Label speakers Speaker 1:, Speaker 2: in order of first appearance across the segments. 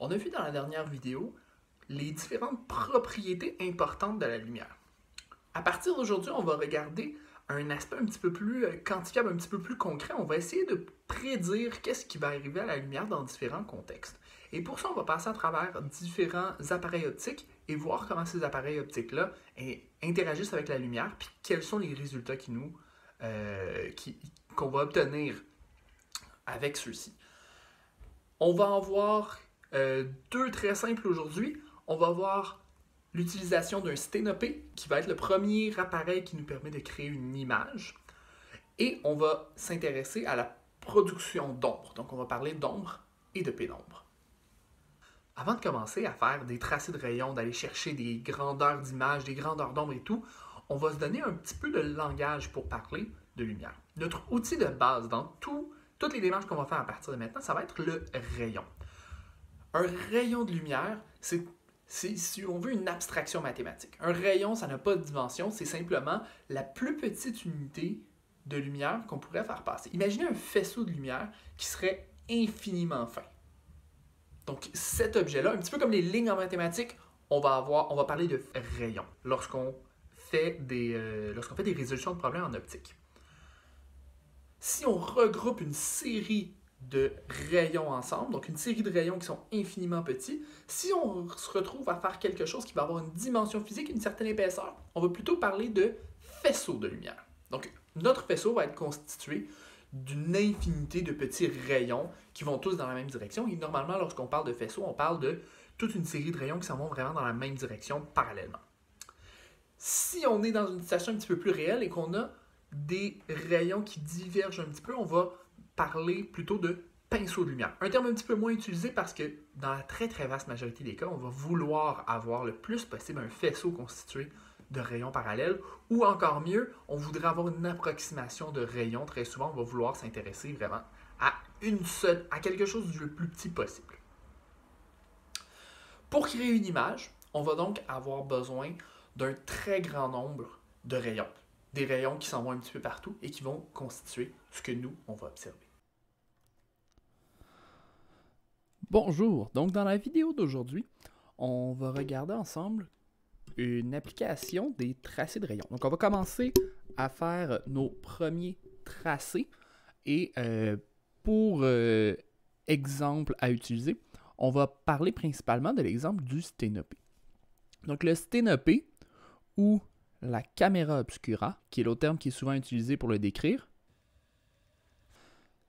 Speaker 1: On a vu dans la dernière vidéo les différentes propriétés importantes de la lumière. À partir d'aujourd'hui, on va regarder un aspect un petit peu plus euh, quantifiable, un petit peu plus concret. On va essayer de prédire qu'est-ce qui va arriver à la lumière dans différents contextes. Et pour ça, on va passer à travers différents appareils optiques et voir comment ces appareils optiques-là interagissent avec la lumière, puis quels sont les résultats qui euh, qu'on va obtenir avec ceux-ci. On va en voir euh, deux très simples aujourd'hui. On va voir l'utilisation d'un sténopé, qui va être le premier appareil qui nous permet de créer une image. Et on va s'intéresser à la production d'ombre. Donc, on va parler d'ombre et de pénombre. Avant de commencer à faire des tracés de rayons, d'aller chercher des grandeurs d'image, des grandeurs d'ombre et tout, on va se donner un petit peu de langage pour parler de lumière. Notre outil de base dans toutes les démarches qu'on va faire à partir de maintenant, ça va être le rayon. Un rayon de lumière, c'est si on veut une abstraction mathématique. Un rayon, ça n'a pas de dimension, c'est simplement la plus petite unité de lumière qu'on pourrait faire passer. Imaginez un faisceau de lumière qui serait infiniment fin. Donc cet objet-là, un petit peu comme les lignes en mathématiques, on va, avoir, on va parler de rayon lorsqu'on fait, des, euh, lorsqu'on fait des résolutions de problèmes en optique. Si on regroupe une série de rayons ensemble, donc une série de rayons qui sont infiniment petits, si on se retrouve à faire quelque chose qui va avoir une dimension physique, une certaine épaisseur, on va plutôt parler de faisceau de lumière. Donc notre faisceau va être constitué d'une infinité de petits rayons qui vont tous dans la même direction. Et normalement, lorsqu'on parle de faisceau, on parle de toute une série de rayons qui s'en vont vraiment dans la même direction parallèlement. Si on est dans une situation un petit peu plus réelle et qu'on a des rayons qui divergent un petit peu, on va parler plutôt de pinceau de lumière. Un terme un petit peu moins utilisé parce que dans la très très vaste majorité des cas, on va vouloir avoir le plus possible un faisceau constitué de rayons parallèles ou encore mieux, on voudrait avoir une approximation de rayons. Très souvent, on va vouloir s'intéresser vraiment à une seule, à quelque chose du plus petit possible. Pour créer une image, on va donc avoir besoin d'un très grand nombre de rayons. Des rayons qui s'en vont un petit peu partout et qui vont constituer ce que nous, on va observer. Bonjour, donc dans la vidéo d'aujourd'hui, on va regarder ensemble une application des tracés de rayons. Donc on va commencer à faire nos premiers tracés et euh, pour euh, exemple à utiliser, on va parler principalement de l'exemple du sténopé. Donc le sténopé ou la caméra obscura, qui est le terme qui est souvent utilisé pour le décrire,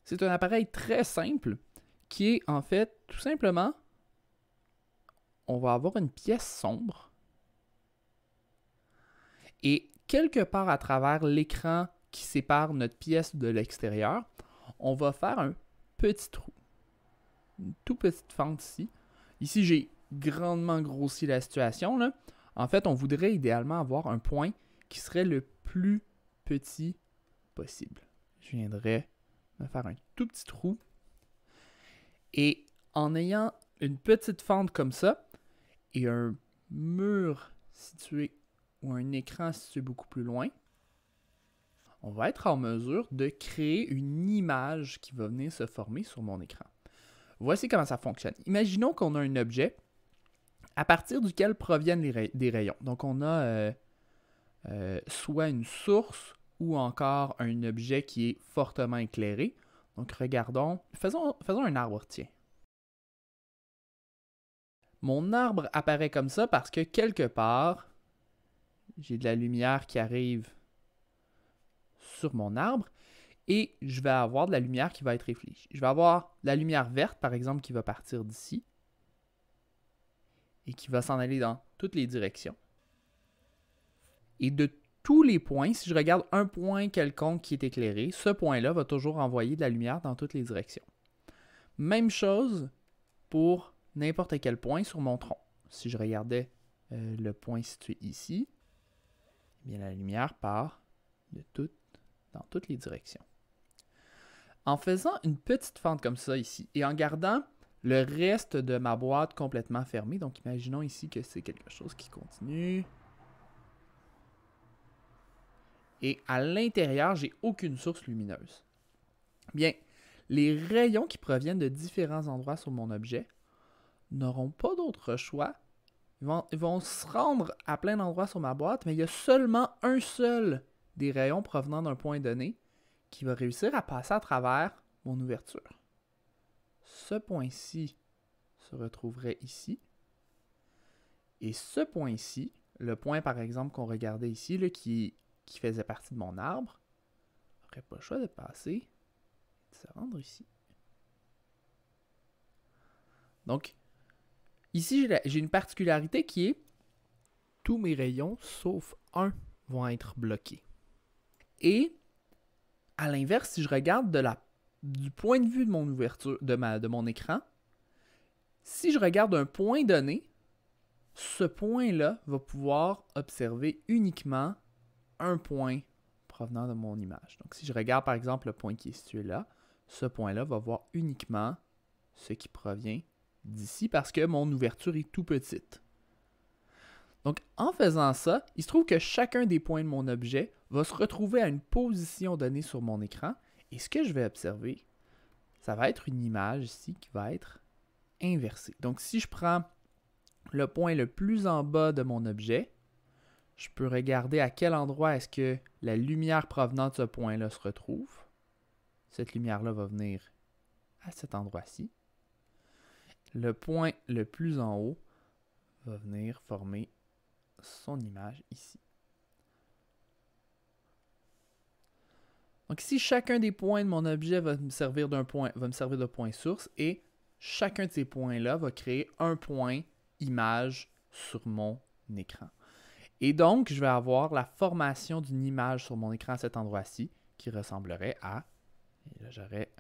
Speaker 1: c'est un appareil très simple qui est en fait tout simplement, on va avoir une pièce sombre et quelque part à travers l'écran qui sépare notre pièce de l'extérieur, on va faire un petit trou, une toute petite fente ici. Ici, j'ai grandement grossi la situation. En fait, on voudrait idéalement avoir un point qui serait le plus petit possible. Je viendrais me faire un tout petit trou et en ayant une petite fente comme ça et un mur situé ou un écran situé beaucoup plus loin, on va être en mesure de créer une image qui va venir se former sur mon écran. Voici comment ça fonctionne. Imaginons qu'on a un objet à partir duquel proviennent les des rayons. Donc on a euh, euh, soit une source ou encore un objet qui est fortement éclairé, donc regardons, faisons, un arbre, tiens. Mon arbre apparaît comme ça parce que quelque part, j'ai de la lumière qui arrive sur mon arbre et je vais avoir de la lumière qui va être réfléchie. Je vais avoir la lumière verte, par exemple, qui va partir d'ici et qui va s'en aller dans toutes les directions. Et de tous les points, si je regarde un point quelconque qui est éclairé, ce point-là va toujours envoyer de la lumière dans toutes les directions. Même chose pour n'importe quel point sur mon tronc. Si je regardais euh, le point situé ici, eh bien la lumière part de dans toutes les directions. En faisant une petite fente comme ça ici et en gardant le reste de ma boîte complètement fermée, donc imaginons ici que c'est quelque chose qui continue, et à l'intérieur, j'ai aucune source lumineuse. Bien, les rayons qui proviennent de différents endroits sur mon objet n'auront pas d'autre choix. Ils vont, se rendre à plein d'endroits sur ma boîte, mais il y a seulement un seul des rayons provenant d'un point donné qui va réussir à passer à travers mon ouverture. Ce point-ci se retrouverait ici. Et ce point-ci, le point par exemple qu'on regardait ici, le qui qui faisait partie de mon arbre n'aurait pas le choix de passer et de se rendre ici. Donc, ici, j'ai une particularité qui est tous mes rayons, sauf un, vont être bloqués. Et, à l'inverse, si je regarde de la, du point de vue de mon ouverture, de, ma, de mon écran, si je regarde un point donné, ce point-là va pouvoir observer uniquement un point provenant de mon image. Donc si je regarde par exemple le point qui est situé là, ce point-là va voir uniquement ce qui provient d'ici parce que mon ouverture est tout petite. Donc en faisant ça, il se trouve que chacun des points de mon objet va se retrouver à une position donnée sur mon écran et ce que je vais observer, ça va être une image ici qui va être inversée. Donc si je prends le point le plus en bas de mon objet, je peux regarder à quel endroit est-ce que la lumière provenant de ce point-là se retrouve. Cette lumière-là va venir à cet endroit-ci. Le point le plus en haut va venir former son image ici. Donc ici, chacun des points de mon objet va me servir d'un point, va me servir de point source et chacun de ces points-là va créer un point image sur mon écran. Et donc, je vais avoir la formation d'une image sur mon écran à cet endroit-ci qui ressemblerait à... Et j'aurais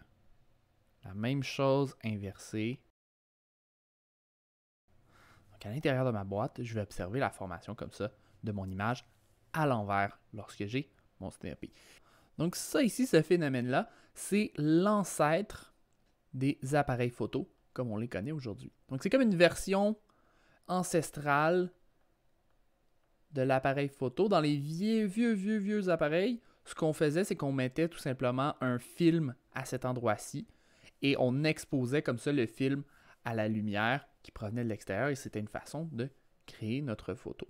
Speaker 1: la même chose inversée. Donc, à l'intérieur de ma boîte, je vais observer la formation comme ça de mon image à l'envers lorsque j'ai mon snap. Donc ça ici, ce phénomène-là, c'est l'ancêtre des appareils photo comme on les connaît aujourd'hui. Donc c'est comme une version ancestrale de l'appareil photo. Dans les vieux, vieux, vieux, vieux appareils, ce qu'on faisait, c'est qu'on mettait tout simplement un film à cet endroit-ci et on exposait comme ça le film à la lumière qui provenait de l'extérieur et c'était une façon de créer notre photo.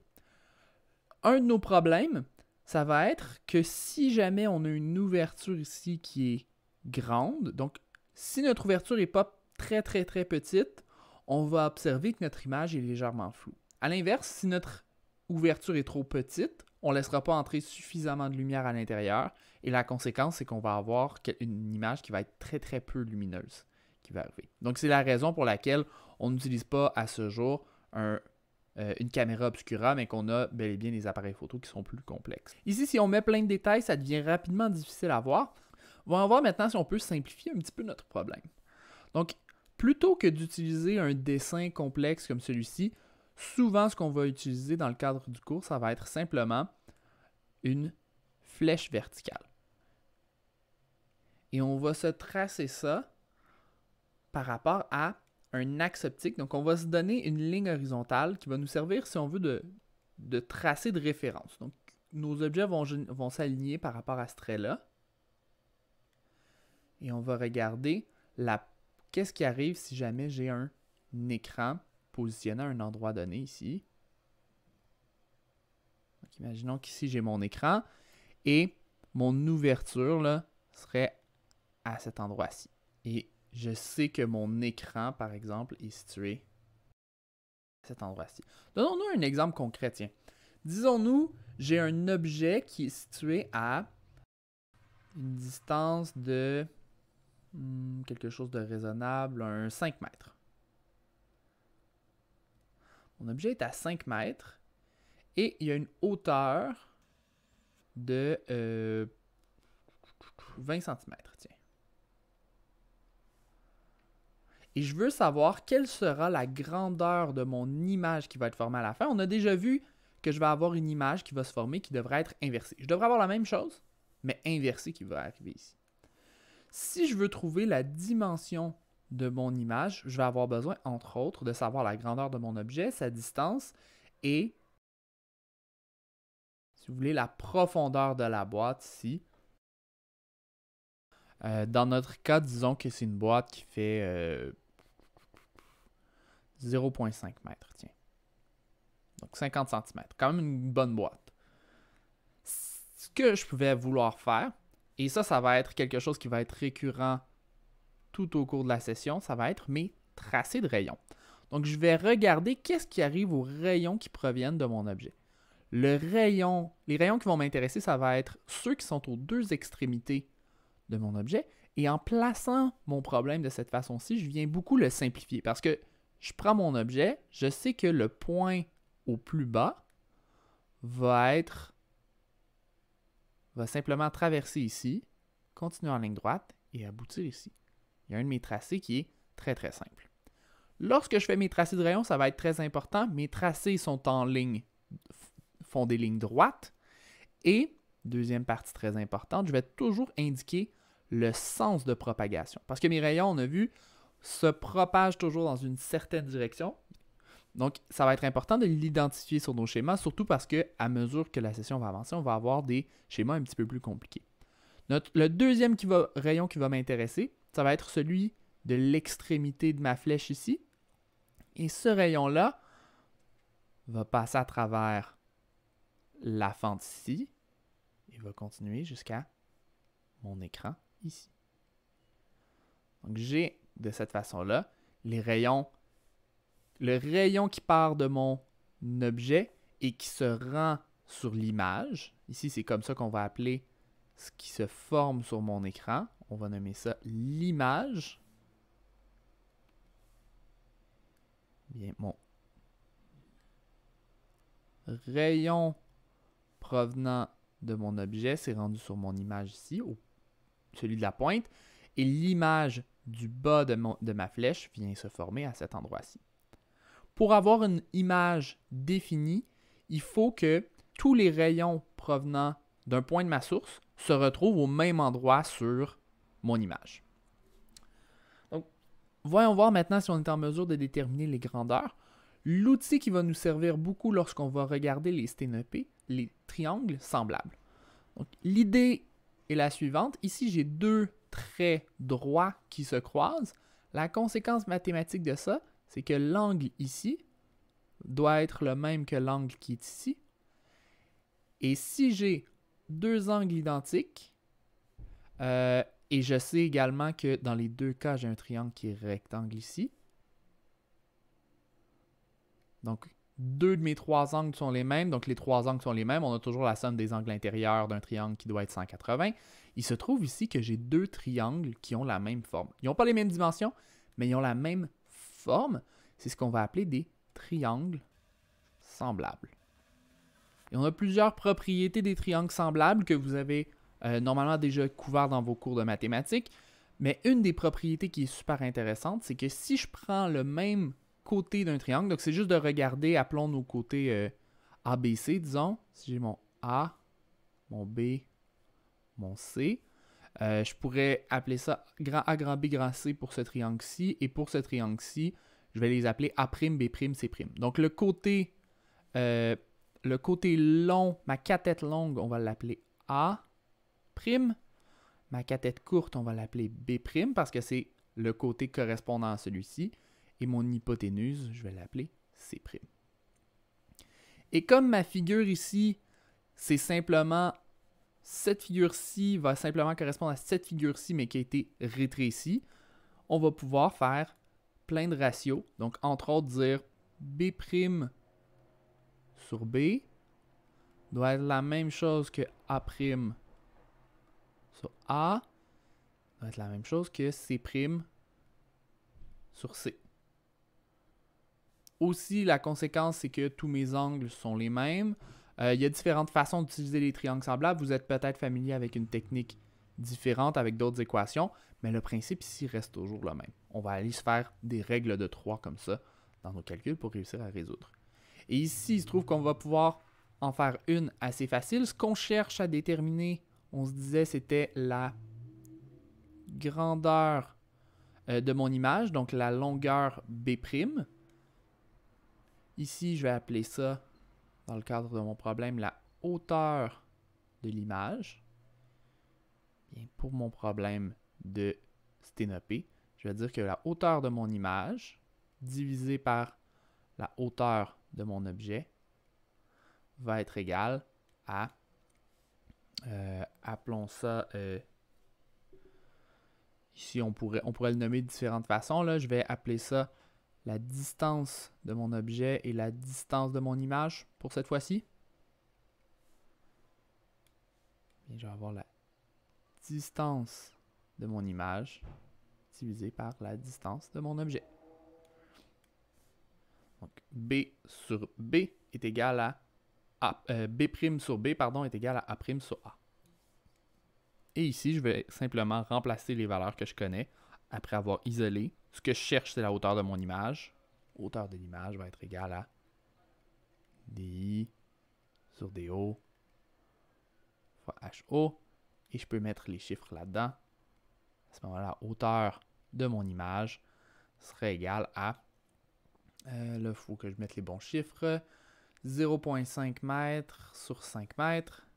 Speaker 1: Un de nos problèmes, ça va être que si jamais on a une ouverture ici qui est grande, donc si notre ouverture n'est pas très très très petite, on va observer que notre image est légèrement floue. À l'inverse, si notre ouverture est trop petite, on ne laissera pas entrer suffisamment de lumière à l'intérieur. Et la conséquence, c'est qu'on va avoir une image qui va être très très peu lumineuse qui va arriver. Donc c'est la raison pour laquelle on n'utilise pas à ce jour euh, une caméra obscura, mais qu'on a bel et bien des appareils photo qui sont plus complexes. Ici, si on met plein de détails, ça devient rapidement difficile à voir. On va voir maintenant si on peut simplifier un petit peu notre problème. Donc, plutôt que d'utiliser un dessin complexe comme celui-ci, Souvent, ce qu'on va utiliser dans le cadre du cours, ça va être simplement une flèche verticale. Et on va se tracer ça par rapport à un axe optique. Donc, on va se donner une ligne horizontale qui va nous servir, si on veut, de, tracer de référence. Donc, nos objets vont, vont s'aligner par rapport à ce trait-là. Et on va regarder qu'est-ce qui arrive si jamais j'ai un écran positionner à un endroit donné ici. imaginons qu'ici, j'ai mon écran et mon ouverture là, serait à cet endroit-ci. Et je sais que mon écran, par exemple, est situé à cet endroit-ci. Donnons-nous un exemple concret, tiens. Disons-nous, j'ai un objet qui est situé à une distance de hmm, quelque chose de raisonnable, un 5 mètres. Mon objet est à 5 mètres et il y a une hauteur de 20 euh, cm. Et je veux savoir quelle sera la grandeur de mon image qui va être formée à la fin. On a déjà vu que je vais avoir une image qui va se former qui devrait être inversée. Je devrais avoir la même chose, mais inversée qui va arriver ici. Si je veux trouver la dimension de mon image, je vais avoir besoin, entre autres, de savoir la grandeur de mon objet, sa distance et, si vous voulez, la profondeur de la boîte ici. Euh, dans notre cas, disons que c'est une boîte qui fait 0,5 euh, mètres, tiens. Donc 50 cm, quand même une bonne boîte. Ce que je pouvais vouloir faire, et ça, ça va être quelque chose qui va être récurrent tout au cours de la session, ça va être mes tracés de rayons. Donc, je vais regarder qu'est-ce qui arrive aux rayons qui proviennent de mon objet. Le rayon, les rayons qui vont m'intéresser, ça va être ceux qui sont aux deux extrémités de mon objet. Et en plaçant mon problème de cette façon-ci, je viens beaucoup le simplifier parce que je prends mon objet, je sais que le point au plus bas va être va simplement traverser ici, continuer en ligne droite et aboutir ici. Il y a un de mes tracés qui est très très simple. Lorsque je fais mes tracés de rayons, ça va être très important. Mes tracés sont en ligne, font des lignes droites. Et, deuxième partie très importante, je vais toujours indiquer le sens de propagation. Parce que mes rayons, on a vu, se propagent toujours dans une certaine direction. Donc, ça va être important de l'identifier sur nos schémas, surtout parce qu'à mesure que la session va avancer, on va avoir des schémas un petit peu plus compliqués. le deuxième rayon qui va m'intéresser, ça va être celui de l'extrémité de ma flèche ici. Et ce rayon-là va passer à travers la fente ici et va continuer jusqu'à mon écran ici. Donc j'ai de cette façon-là les rayons, le rayon qui part de mon objet et qui se rend sur l'image. Ici, c'est comme ça qu'on va appeler ce qui se forme sur mon écran on va nommer ça l'image. Bien, mon rayon provenant de mon objet s'est rendu sur mon image ici, celui de la pointe, et l'image du bas de ma flèche vient se former à cet endroit-ci. Pour avoir une image définie, il faut que tous les rayons provenant d'un point de ma source se retrouvent au même endroit sur mon image. Donc, voyons voir maintenant si on est en mesure de déterminer les grandeurs. L'outil qui va nous servir beaucoup lorsqu'on va regarder les sténopées, les triangles semblables. L'idée est la suivante. Ici, j'ai deux traits droits qui se croisent. La conséquence mathématique de ça, c'est que l'angle ici doit être le même que l'angle qui est ici. Et si j'ai deux angles identiques, euh, et je sais également que dans les deux cas, j'ai un triangle qui est rectangle ici. Donc, deux de mes trois angles sont les mêmes. Donc, les trois angles sont les mêmes. On a toujours la somme des angles intérieurs d'un triangle qui doit être 180. Il se trouve ici que j'ai deux triangles qui ont la même forme. Ils n'ont pas les mêmes dimensions, mais ils ont la même forme. C'est ce qu'on va appeler des triangles semblables. Et on a plusieurs propriétés des triangles semblables que vous avez euh, normalement déjà couvert dans vos cours de mathématiques. Mais une des propriétés qui est super intéressante, c'est que si je prends le même côté d'un triangle, donc c'est juste de regarder, appelons nos côtés euh, ABC, disons, si j'ai mon A, mon B, mon C, euh, je pourrais appeler ça grand A, grand B, grand C pour ce triangle-ci, et pour ce triangle-ci, je vais les appeler A', B', C'. Donc le côté, le côté long, ma cathète longue, on va l'appeler A, prime. Ma catète courte, on va l'appeler B' parce que c'est le côté correspondant à celui-ci. Et mon hypoténuse, je vais l'appeler C'. Et comme ma figure ici, c'est simplement cette figure-ci va simplement correspondre à cette figure-ci, mais qui a été rétrécie, on va pouvoir faire plein de ratios. Donc, entre autres, dire B' sur B doit être la même chose que A' A, va être la même chose que C' sur C. Aussi, la conséquence, c'est que tous mes angles sont les mêmes. Euh, il y a différentes façons d'utiliser les triangles semblables. Vous êtes peut-être familier avec une technique différente avec d'autres équations, mais le principe ici reste toujours le même. On va aller se faire des règles de 3 comme ça dans nos calculs pour réussir à résoudre. Et ici, il se trouve qu'on va pouvoir en faire une assez facile. Ce qu'on cherche à déterminer on se disait c'était la grandeur euh, de mon image, donc la longueur B'. Ici, je vais appeler ça, dans le cadre de mon problème, la hauteur de l'image. pour mon problème de sténopée, je vais dire que la hauteur de mon image divisée par la hauteur de mon objet va être égale à euh, appelons ça. Euh, ici, on pourrait, on pourrait le nommer de différentes façons. Là. Je vais appeler ça la distance de mon objet et la distance de mon image pour cette fois-ci. Je vais avoir la distance de mon image divisée par la distance de mon objet. Donc B sur B est égal à euh, B prime B' sur B pardon, est égal à A' sur A. Et ici, je vais simplement remplacer les valeurs que je connais après avoir isolé. Ce que je cherche, c'est la hauteur de mon image. Hauteur de l'image va être égale à DI sur DO fois HO. Et je peux mettre les chiffres là-dedans. À ce moment-là, hauteur de mon image serait égale à... Euh, là, il faut que je mette les bons chiffres. 0,5 m sur 5 mètres.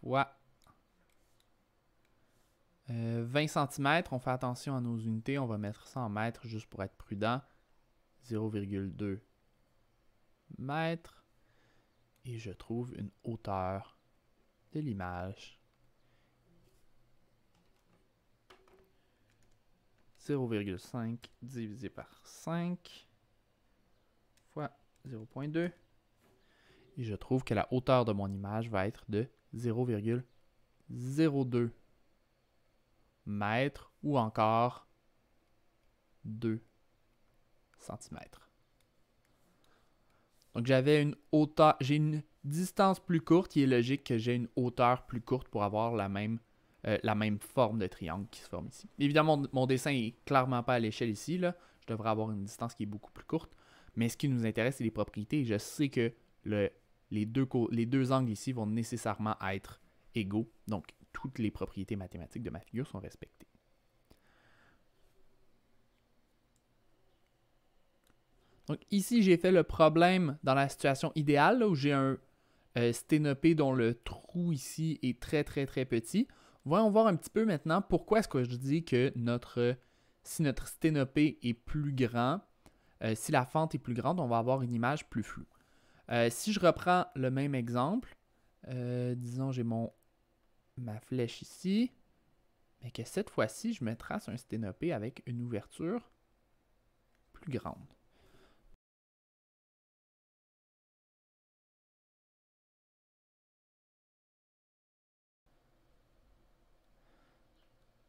Speaker 1: Fois 20 euh, cm, on fait attention à nos unités, on va mettre 100 mètres juste pour être prudent. 0,2 m Et je trouve une hauteur de l'image. 0,5 divisé par 5 fois 0,2. Et je trouve que la hauteur de mon image va être de 0,02 mètres ou encore 2 cm. Donc j'avais une hauteur, j'ai une distance plus courte, il est logique que j'ai une hauteur plus courte pour avoir la même euh, la même forme de triangle qui se forme ici. Évidemment, mon, dessin est clairement pas à l'échelle ici. Je devrais avoir une distance qui est beaucoup plus courte. Mais ce qui nous intéresse, c'est les propriétés. Je sais que les, deux, angles ici vont nécessairement être égaux. Donc, toutes les propriétés mathématiques de ma figure sont respectées. Donc ici, j'ai fait le problème dans la situation idéale, où j'ai un sténopée euh, sténopé dont le trou ici est très très très petit. Voyons voir un petit peu maintenant pourquoi est-ce que je dis que notre, si notre sténopée est plus grand, euh, si la fente est plus grande, on va avoir une image plus floue. Euh, si je reprends le même exemple, euh, disons j'ai mon ma flèche ici, mais que cette fois-ci je me trace un sténopée avec une ouverture plus grande.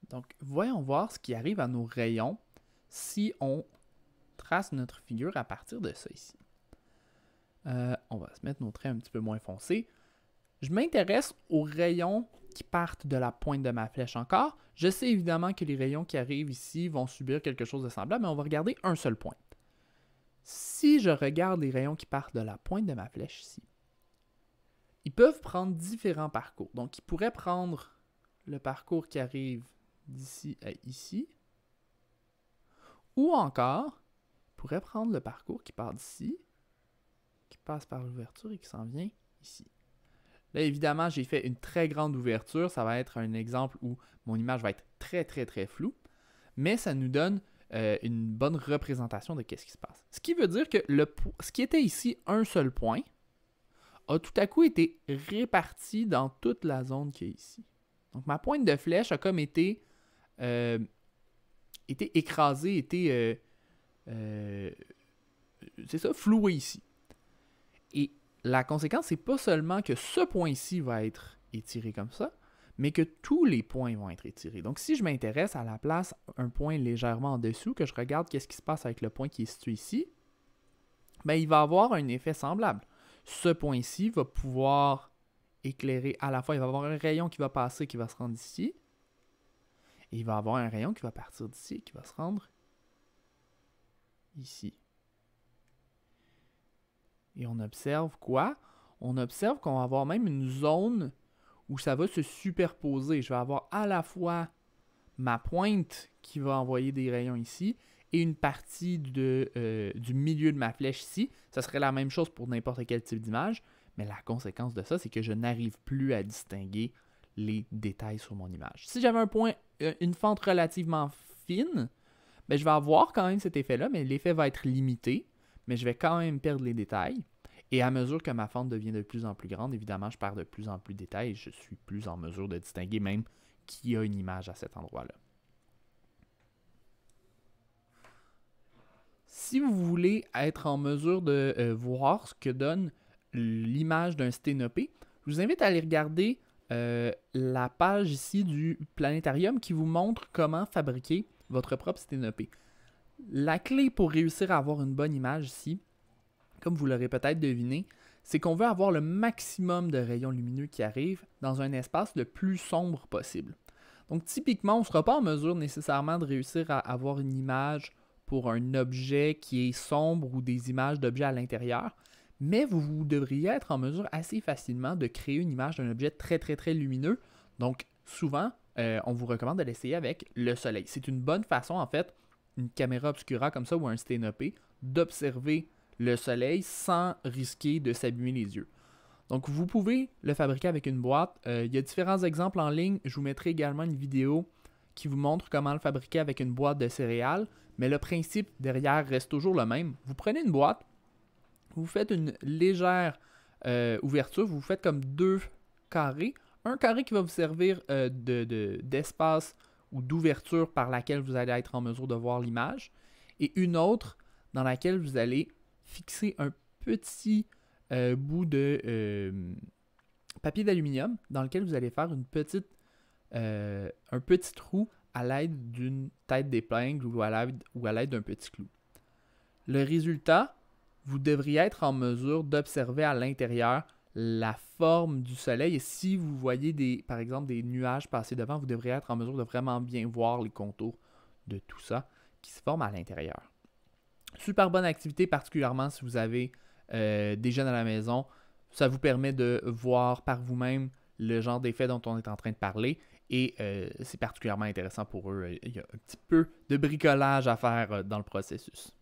Speaker 1: Donc, voyons voir ce qui arrive à nos rayons si on trace notre figure à partir de ça ici. Euh, on va se mettre nos traits un petit peu moins foncés. Je m'intéresse aux rayons qui partent de la pointe de ma flèche encore. Je sais évidemment que les rayons qui arrivent ici vont subir quelque chose de semblable, mais on va regarder un seul point. Si je regarde les rayons qui partent de la pointe de ma flèche ici, ils peuvent prendre différents parcours. Donc, ils pourraient prendre le parcours qui arrive d'ici à ici. Ou encore, je pourrait prendre le parcours qui part d'ici, qui passe par l'ouverture et qui s'en vient ici. Là, évidemment, j'ai fait une très grande ouverture. Ça va être un exemple où mon image va être très, très, très floue. Mais ça nous donne euh, une bonne représentation de ce qui se passe. Ce qui veut dire que le, ce qui était ici un seul point a tout à coup été réparti dans toute la zone qui est ici. Donc, ma pointe de flèche a comme été euh, était été écrasé, était, euh, euh, c'est ça, floué ici. Et la conséquence, c'est pas seulement que ce point-ci va être étiré comme ça, mais que tous les points vont être étirés. Donc, si je m'intéresse à la place un point légèrement en dessous, que je regarde qu'est-ce qui se passe avec le point qui est situé ici, ben, il va avoir un effet semblable. Ce point-ci va pouvoir éclairer à la fois, il va avoir un rayon qui va passer, qui va se rendre ici, et il va avoir un rayon qui va partir d'ici qui va se rendre ici. Et on observe quoi? On observe qu'on va avoir même une zone où ça va se superposer. Je vais avoir à la fois ma pointe qui va envoyer des rayons ici et une partie euh, du milieu de ma flèche ici. Ça serait la même chose pour n'importe quel type d'image, mais la conséquence de ça, c'est que je n'arrive plus à distinguer les détails sur mon image. Si j'avais un point, euh, une fente relativement fine, ben, je vais avoir quand même cet effet-là, mais l'effet va être limité, mais je vais quand même perdre les détails. Et à mesure que ma fente devient de plus en plus grande, évidemment, je perds de plus en plus de détails et je suis plus en mesure de distinguer même qui a une image à cet endroit-là. Si vous voulez être en mesure de euh, voir ce que donne l'image d'un sténopé, je vous invite à aller regarder euh, la page ici du planétarium qui vous montre comment fabriquer votre propre sténopée. E la clé pour réussir à avoir une bonne image ici, comme vous l'aurez peut-être deviné, c'est qu'on veut avoir le maximum de rayons lumineux qui arrivent dans un espace le plus sombre possible. Donc typiquement, on ne sera pas en mesure nécessairement de réussir à avoir une image pour un objet qui est sombre ou des images d'objets à l'intérieur, mais vous, devriez être en mesure assez facilement de créer une image d'un objet très très très lumineux. Donc souvent, euh, on vous recommande de l'essayer avec le soleil. C'est une bonne façon en fait, une caméra obscura comme ça ou un sténopé, d'observer le soleil sans risquer de s'abîmer les yeux. Donc vous pouvez le fabriquer avec une boîte. Euh, il y a différents exemples en ligne. Je vous mettrai également une vidéo qui vous montre comment le fabriquer avec une boîte de céréales. Mais le principe derrière reste toujours le même. Vous prenez une boîte, vous faites une légère euh, ouverture, vous faites comme deux carrés. Un carré qui va vous servir euh, d'espace ou d'ouverture par laquelle vous allez être en mesure de voir l'image, et une autre dans laquelle vous allez fixer un petit euh, bout de papier d'aluminium dans lequel vous allez faire une petite, un petit trou à l'aide d'une tête d'épingle ou à l'aide d'un petit clou. Le résultat, vous devriez être en mesure d'observer à l'intérieur la forme du soleil. Et si vous voyez des, par exemple des nuages passer devant, vous devriez être en mesure de vraiment bien voir les contours de tout ça qui se forme à l'intérieur. Super bonne activité, particulièrement si vous avez euh, des jeunes à la maison. Ça vous permet de voir par vous-même le genre d'effet dont on est en train de parler. Et euh, c'est particulièrement intéressant pour eux. Il y a un petit peu de bricolage à faire euh, dans le processus.